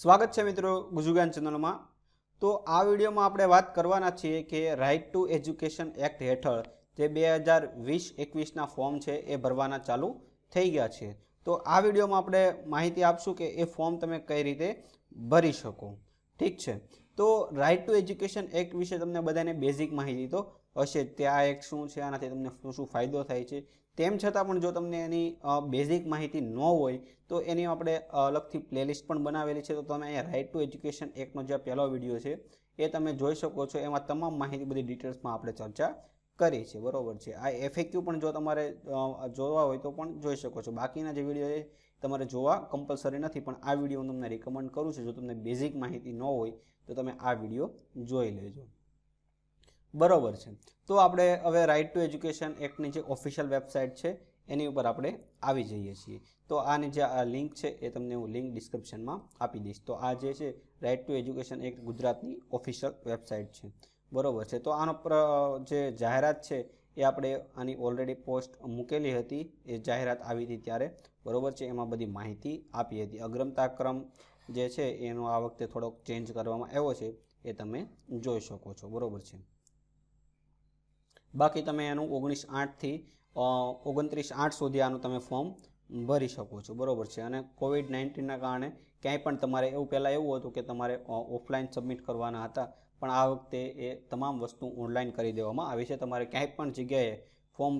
સ્વાગત છે મિત્રો ગુજુગાન ચેનલમાં તો આ વિડીયોમાં આપણે વાત કરવાના છીએ કે રાઇટ ટુ એજ્યુકેશન એક્ટ હેઠળ જે બે હજાર વીસ એકવીસના ફોર્મ છે એ ભરવાના ચાલુ થઈ ગયા છે તો આ વિડીયોમાં આપણે માહિતી આપશું કે એ ફોર્મ તમે કઈ રીતે ભરી શકો ઠીક છે તો રાઇટ ટુ એજ્યુકેશન એક્ટ વિશે તમને બધાને બેઝિક માહિતી તો હશે તે આ એક શું છે આનાથી તમને શું ફાયદો થાય છે તેમ છતાં પણ જો તમને એની બેઝિક માહિતી ન હોય તો એની આપણે અલગથી પ્લેલિસ્ટ પણ બનાવેલી છે તો તમે અહીંયા રાઇટ ટુ એજ્યુકેશન એકનો જે પહેલો વિડીયો છે એ તમે જોઈ શકો છો એમાં તમામ માહિતી બધી ડિટેલ્સમાં આપણે ચર્ચા કરી છે બરાબર છે આ એફએક્યુ પણ જો તમારે જોવા હોય તો પણ જોઈ શકો છો બાકીના જે વિડીયો છે તમારે જોવા કમ્પલસરી નથી પણ આ વિડીયો હું તમને રિકમેન્ડ કરું છું જો તમને બેઝિક માહિતી ન હોય તો તમે આ વિડીયો જોઈ લેજો બરાબર છે તો આપણે હવે રાઇટ ટુ એજ્યુકેશન એક્ટની જે ઓફિશિયલ વેબસાઇટ છે એની ઉપર આપણે આવી જઈએ છીએ તો આની જે આ લિંક છે એ તમને હું લિંક ડિસ્ક્રિપ્શનમાં આપી દઈશ તો આ જે છે રાઇટ ટુ એજ્યુકેશન એક્ટ ગુજરાતની ઓફિશિયલ વેબસાઇટ છે બરાબર છે તો આનો જે જાહેરાત છે એ આપણે આની ઓલરેડી પોસ્ટ મૂકેલી હતી એ જાહેરાત આવી હતી ત્યારે બરોબર છે એમાં બધી માહિતી આપી હતી અગ્રમતાક્રમ જે છે એનો આ વખતે થોડોક ચેન્જ કરવામાં આવ્યો છે એ તમે જોઈ શકો છો બરાબર છે બાકી તમે એનું ઓગણીસ આઠથી ઓગણત્રીસ આઠ સુધી આનું તમે ફોર્મ ભરી શકો છો બરાબર છે અને કોવિડ નાઇન્ટીનના કારણે ક્યાંય પણ તમારે એવું પહેલાં એવું હતું કે તમારે ઓફલાઈન સબમિટ કરવાના હતા પણ આ વખતે એ તમામ વસ્તુ ઓનલાઈન કરી દેવામાં આવી છે તમારે ક્યાંય પણ જગ્યાએ ફોર્મ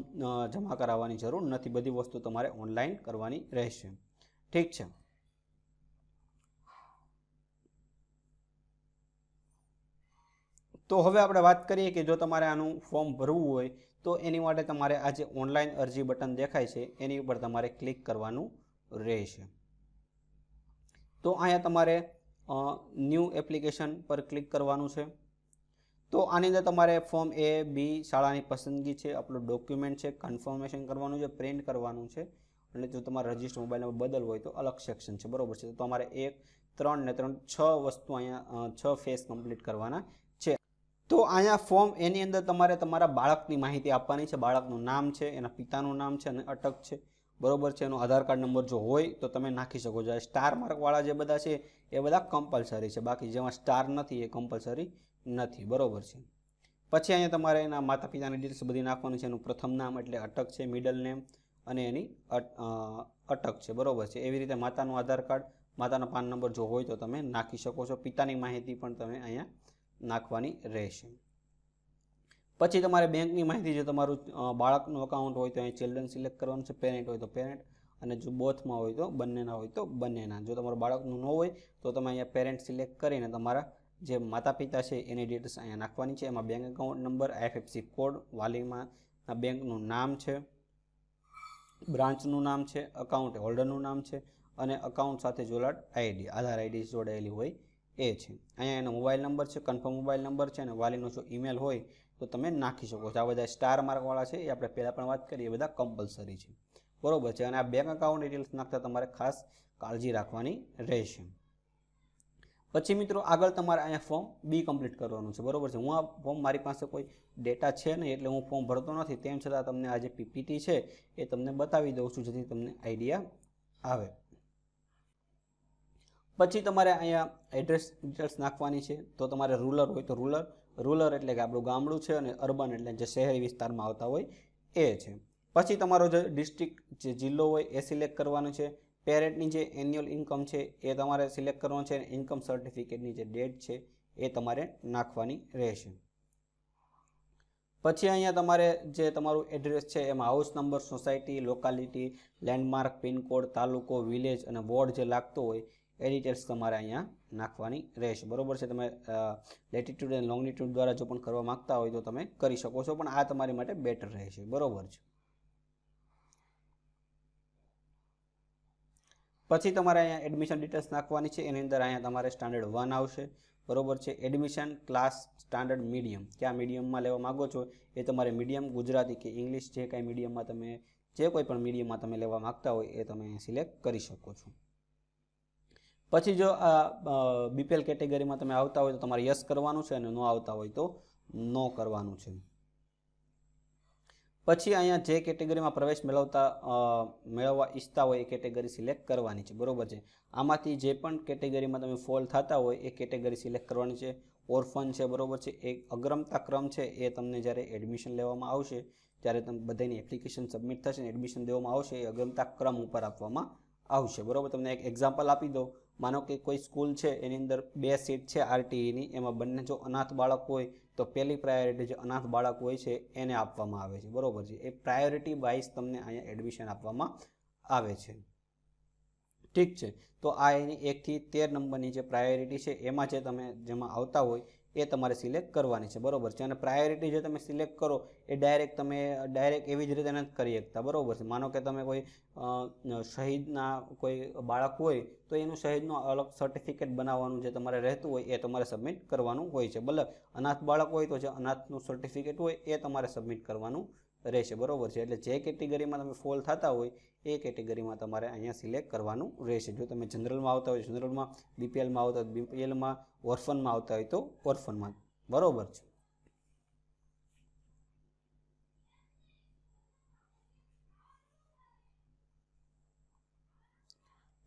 જમા કરાવવાની જરૂર નથી બધી વસ્તુ તમારે ઓનલાઈન કરવાની રહેશે ઠીક છે તો હવે આપણે વાત કરીએ કે જો તમારે આનું ફોર્મ ભરવું હોય તો એની માટે તમારે આ જે ઓનલાઈન અરજી બટન દેખાય છે એની ઉપર તમારે ક્લિક કરવાનું રહેશે તો અહીંયા તમારે ન્યૂ એપ્લિકેશન પર ક્લિક કરવાનું છે તો આની અંદર તમારે ફોર્મ એ બી શાળાની પસંદગી છે આપણું ડોક્યુમેન્ટ છે કન્ફર્મેશન કરવાનું છે પ્રિન્ટ કરવાનું છે એટલે જો તમારે રજિસ્ટર મોબાઈલ નંબર બદલ હોય તો અલગ સેક્શન છે બરાબર છે તો તમારે એક ત્રણ ને ત્રણ છ વસ્તુ અહીંયા છ ફેસ કમ્પ્લીટ કરવાના તો અહીંયા ફોર્મ એની અંદર તમારે તમારા બાળકની માહિતી આપવાની છે બાળકનું નામ છે એના પિતાનું નામ છે અને અટક છે બરોબર છે એનો આધાર કાર્ડ નંબર જો હોય તો તમે નાખી શકો છો સ્ટાર માર્કવાળા જે બધા છે એ બધા કમ્પલસરી છે બાકી જેમાં સ્ટાર નથી એ કમ્પલસરી નથી બરોબર છે પછી અહીંયા તમારે એના માતા પિતાની ડિટેલ્સ બધી નાખવાની છે એનું પ્રથમ નામ એટલે અટક છે મિડલ નેમ અને એની અટક છે બરોબર છે એવી રીતે માતાનું આધાર કાર્ડ માતાનો પાન નંબર જો હોય તો તમે નાખી શકો છો પિતાની માહિતી પણ તમે અહીંયા નાખવાની રહેશે પછી તમારે બેંકની માહિતી જે તમારું બાળકનું અકાઉન્ટ હોય તો અહીં ચિલ્ડ્રન સિલેક્ટ કરવાનું છે પેરેન્ટ હોય તો પેરેન્ટ અને જો બોથમાં હોય તો બંનેના હોય તો બંનેના જો તમારું બાળકનું ન હોય તો તમે અહીંયા પેરેન્ટ સિલેક્ટ કરીને તમારા જે માતા પિતા છે એની ડિટેલ્સ અહીંયા નાખવાની છે એમાં bank account number IFFC code વાલીમાં બેંકનું નામ છે બ્રાન્ચનું નામ છે અકાઉન્ટ હોલ્ડરનું નામ છે અને અકાઉન્ટ સાથે જોડાટ આઈડી આધાર આઈડી જોડાયેલી હોય એ છે અહીંયા એનો મોબાઈલ નંબર છે કન્ફર્મ મોબાઈલ નંબર છે અને વાલીનો જો ઈમેલ હોય તો તમે નાખી શકો છો આ બધા સ્ટાર માર્કવાળા છે એ આપણે પહેલાં પણ વાત કરીએ એ બધા કમ્પલસરી છે બરોબર છે અને આ બેંક એકાઉન્ટ ડિટેલ્સ નાખતા તમારે ખાસ કાળજી રાખવાની રહેશે પછી મિત્રો આગળ તમારે અહીંયા ફોર્મ બી કમ્પ્લીટ કરવાનું છે બરોબર છે હું આ ફોર્મ મારી પાસે કોઈ ડેટા છે નહીં એટલે હું ફોર્મ ભરતો નથી તેમ છતાં તમને આ જે પીપીટી છે એ તમને બતાવી દઉં છું જેથી તમને આઈડિયા આવે પછી તમારે અહીંયા એડ્રેસ ડિટેલ્સ નાખવાની છે તો તમારે રૂલર હોય તો રૂરલ રૂરલ એટલે કે આપણું ગામડું છે અને અર્બન એટલે જે શહેરી વિસ્તારમાં આવતા હોય એ છે પછી તમારો જે ડિસ્ટ્રિક્ટ જે જિલ્લો હોય એ સિલેક્ટ કરવાનો છે પેરેન્ટની જે એન્યુઅલ ઇન્કમ છે એ તમારે સિલેક્ટ કરવાનો છે અને ઇન્કમ સર્ટિફિકેટની જે ડેટ છે એ તમારે નાખવાની રહેશે પછી અહીંયા તમારે જે તમારું એડ્રેસ છે એમાં house number society locality landmark pincode તાલુકો વિલેજ અને વોર્ડ જે લાગતો હોય એડિટેલ્સ તમારે અહીંયા નાખવાની રહેશે બરોબર છે તમે લેટિટ્યૂડ અને લોંગિટ્યૂડ દ્વારા જો પણ કરવા માગતા હોય તો તમે કરી શકો છો પણ આ તમારી માટે બેટર રહેશે બરોબર છે પછી તમારે અહીંયા એડમિશન ડિટેલ્સ નાખવાની છે એની અંદર અહીંયા તમારે સ્ટાન્ડર્ડ વન આવશે બરોબર છે એડમિશન ક્લાસ સ્ટાન્ડર્ડ મીડિયમ ક્યાં મીડિયમમાં લેવા માગો છો એ તમારે મીડિયમ ગુજરાતી કે ઇંગ્લિશ જે કાંઈ મીડિયમમાં તમે જે કોઈ પણ મીડિયમમાં તમે લેવા માગતા હોય એ તમે સિલેક્ટ કરી શકો છો પછી જો આ બીપીએલ કેટેગરીમાં તમે આવતા હોય તો તમારે યસ કરવાનું છે અને ન આવતા હોય તો નો કરવાનું છે પછી અહીંયા જે કેટેગરીમાં પ્રવેશ મેળવતા મેળવવા ઈચ્છતા હોય એ કેટેગરી સિલેક્ટ કરવાની છે બરોબર છે આમાંથી જે પણ કેટેગરીમાં તમે ફોલ થતા હોય એ કેટેગરી સિલેક્ટ કરવાની છે ઓર્ફન છે બરોબર છે એ અગ્રમતા ક્રમ છે એ તમને જ્યારે એડમિશન લેવામાં આવશે ત્યારે તમે બધાની એપ્લિકેશન સબમિટ થશે ને એડમિશન દેવામાં આવશે એ અગ્રમતા ક્રમ ઉપર આપવામાં આવશે બરોબર તમને એક એક્ઝામ્પલ આપી દઉં માનો કે કોઈ સ્કૂલ છે એની અંદર બે સીટ છે આરટીઈની એમાં બંને જો અનાથ બાળક હોય તો પહેલી પ્રાયોરિટી જે અનાથ બાળક હોય છે એને આપવામાં આવે છે બરાબર છે એ પ્રાયોરિટી વાઇઝ તમને અહીંયા એડમિશન આપવામાં આવે છે ઠીક છે તો આ એની એકથી તેર નંબરની જે પ્રાયોરિટી છે એમાં જે તમે જેમાં આવતા હોય એ તમારે સિલેક્ટ કરવાની છે બરાબર છે અને પ્રાયોરિટી જે તમે સિલેક્ટ કરો એ ડાયરેક્ટ તમે ડાયરેક્ટ એવી જ રીતે નથી કરી શકતા બરાબર છે માનો કે તમે કોઈ શહીદના કોઈ બાળક હોય તો એનું શહીદનું અલગ સર્ટિફિકેટ બનાવવાનું જે તમારે રહેતું હોય એ તમારે સબમિટ કરવાનું હોય છે ભલે અનાથ બાળક હોય તો જે અનાથનું સર્ટિફિકેટ હોય એ તમારે સબમિટ કરવાનું રહેશે બરાબર છે એટલે જે કેટેગરીમાં તમે ફોલ થતા હોય એ કેટેગરીમાં તમારે અહીંયા સિલેક્ટ કરવાનું રહેશે જો તમે જનરલમાં આવતા હોય જનરલમાં બીપીએલમાં આવતા હોય બીપીએલમાં ઓર્ફનમાં આવતા હોય તો ઓર્ફનમાં બરાબર છે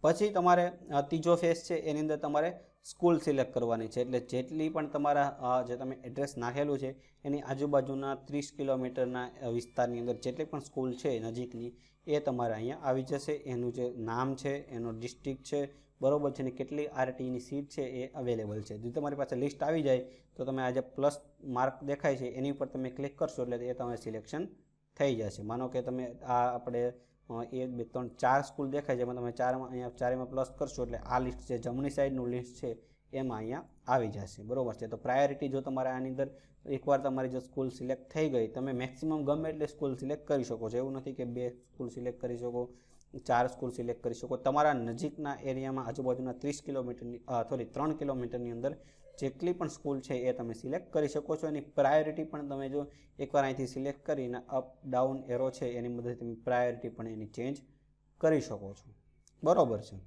પછી તમારે ત્રીજો ફેસ છે એની અંદર તમારે સ્કૂલ સિલેક્ટ કરવાની છે એટલે જેટલી પણ તમારા જે તમે એડ્રેસ નાખેલું છે એની આજુબાજુના ત્રીસ કિલોમીટરના વિસ્તારની અંદર જેટલી પણ સ્કૂલ છે નજીકની એ તમારે અહીંયા આવી જશે એનું જે નામ છે એનો ડિસ્ટ્રિક્ટ છે બરોબર છે ને કેટલી આરટીની સીટ છે એ અવેલેબલ છે જો તમારી પાસે લિસ્ટ આવી જાય તો તમે આજે પ્લસ માર્ક દેખાય છે એની ઉપર તમે ક્લિક કરશો એટલે એ તમારે સિલેક્શન થઈ જશે માનો કે તમે આ આપણે એક બે ત્રણ ચાર સ્કૂલ દેખાય છે તમે ચારમાં અહીંયા ચારેમાં પ્લસ કરશો એટલે આ લિસ્ટ જે જમણી સાઈડનું લિસ્ટ છે એમાં અહીંયા આવી જશે બરાબર છે તો પ્રાયોરિટી જો તમારે આની અંદર એકવાર તમારી જો સ્કૂલ સિલેક્ટ થઈ ગઈ તમે મેક્સિમમ ગમે એટલે સ્કૂલ સિલેક્ટ કરી શકો છો એવું નથી કે બે સ્કૂલ સિલેક્ટ કરી શકો ચાર સ્કૂલ સિલેક્ટ કરી શકો તમારા નજીકના એરિયામાં આજુબાજુના ત્રીસ કિલોમીટરની સોરી ત્રણ કિલોમીટરની અંદર જેટલી પણ સ્કૂલ છે એ તમે સિલેક્ટ કરી શકો છો એની પ્રાયોરિટી પણ તમે જો એકવાર અહીંથી સિલેક્ટ કરીને અપ ડાઉન એરો છે એની મદદથી તમે પ્રાયોરિટી પણ એની ચેન્જ કરી શકો છો બરાબર છે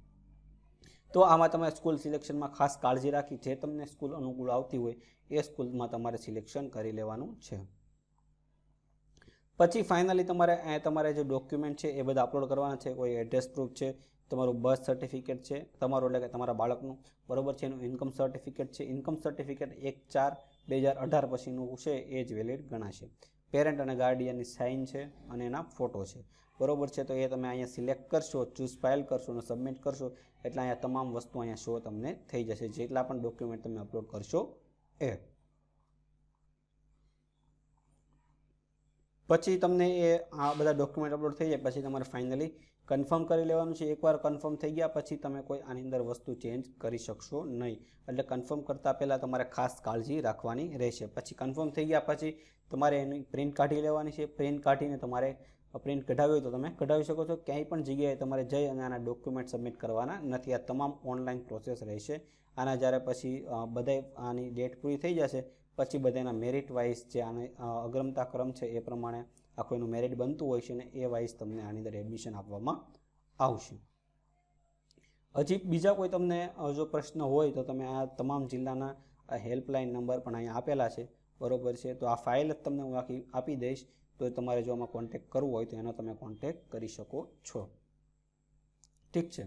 તો આમાં તમે સ્કૂલ સિલેક્શનમાં ખાસ કાળજી રાખી જે તમને સ્કૂલ અનુકૂળ આવતી હોય એ સ્કૂલમાં તમારે સિલેક્શન કરી લેવાનું છે પછી ફાઇનલી તમારે તમારે જે ડોક્યુમેન્ટ છે એ બધા અપલોડ કરવાના છે કોઈ એડ્રેસ પ્રૂફ છે તમારું બર્થ સર્ટિફિકેટ છે તમારું એટલે કે તમારા બાળકનું બરાબર છે એનું ઇન્કમ સર્ટિફિકેટ છે ઇન્કમ સર્ટિફિકેટ એક ચાર બે હજાર અઢાર પછીનું છે એ જ વેલિડ ગણાશે પેરેન્ટ અને ગાર્ડિયનની સાઇન છે અને એના ફોટો છે બરાબર છે તો એ તમે અહીંયા સિલેક્ટ કરશો ચૂઝ ફાઇલ કરશો અને સબમિટ કરશો એટલે અહીંયા તમામ વસ્તુ અહીંયા શો તમને થઈ જશે જેટલા પણ ડોક્યુમેન્ટ તમે અપલોડ કરશો એ પછી તમને એ આ બધા ડોક્યુમેન્ટ અપલોડ થઈ જાય પછી તમારે ફાઇનલી કન્ફર્મ કરી લેવાનું છે એકવાર કન્ફર્મ થઈ ગયા પછી તમે કોઈ આની અંદર વસ્તુ ચેન્જ કરી શકશો નહીં એટલે કન્ફર્મ કરતાં પહેલાં તમારે ખાસ કાળજી રાખવાની રહેશે પછી કન્ફર્મ થઈ ગયા પછી તમારે એની પ્રિન્ટ કાઢી લેવાની છે પ્રિન્ટ કાઢીને તમારે પ્રિન્ટ કઢાવ્યું તો તમે કઢાવી શકો છો ક્યાંય પણ જગ્યાએ તમારે જઈ અને આના ડોક્યુમેન્ટ સબમિટ કરવાના નથી આ તમામ ઓનલાઈન પ્રોસેસ રહેશે આના જ્યારે પછી બધા આની ડેટ પૂરી થઈ જશે પછી બધાના મેરિટ વાઇઝ જે આને અગ્રમતા ક્રમ છે એ પ્રમાણે આખું એનું મેરિટ બનતું હોય છે ને એ વાઇઝ તમને આની અંદર એડમિશન આપવામાં આવશે હજી બીજા કોઈ તમને જો પ્રશ્ન હોય તો તમે આ તમામ જિલ્લાના હેલ્પલાઇન નંબર પણ અહીંયા આપેલા છે બરોબર છે તો આ ફાઇલ જ તમને હું આખી આપી દઈશ તો તમારે જો આમાં કોન્ટેક કરવું હોય તો એનો તમે કોન્ટેક કરી શકો છો ઠીક છે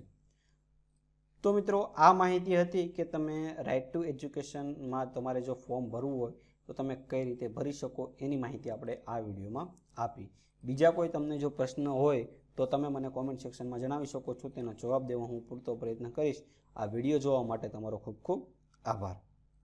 તો મિત્રો આ માહિતી હતી કે તમે રાઇટ ટુ એજ્યુકેશનમાં તમારે જો ફોર્મ ભરવું હોય તો તમે કઈ રીતે ભરી શકો એની માહિતી આપણે આ વિડીયોમાં આપી બીજા કોઈ તમને જો પ્રશ્ન હોય તો તમે મને કોમેન્ટ સેક્શનમાં જણાવી શકો છો તેનો જવાબ દેવા હું પૂરતો પ્રયત્ન કરીશ આ વિડીયો જોવા માટે તમારો ખૂબ ખૂબ આભાર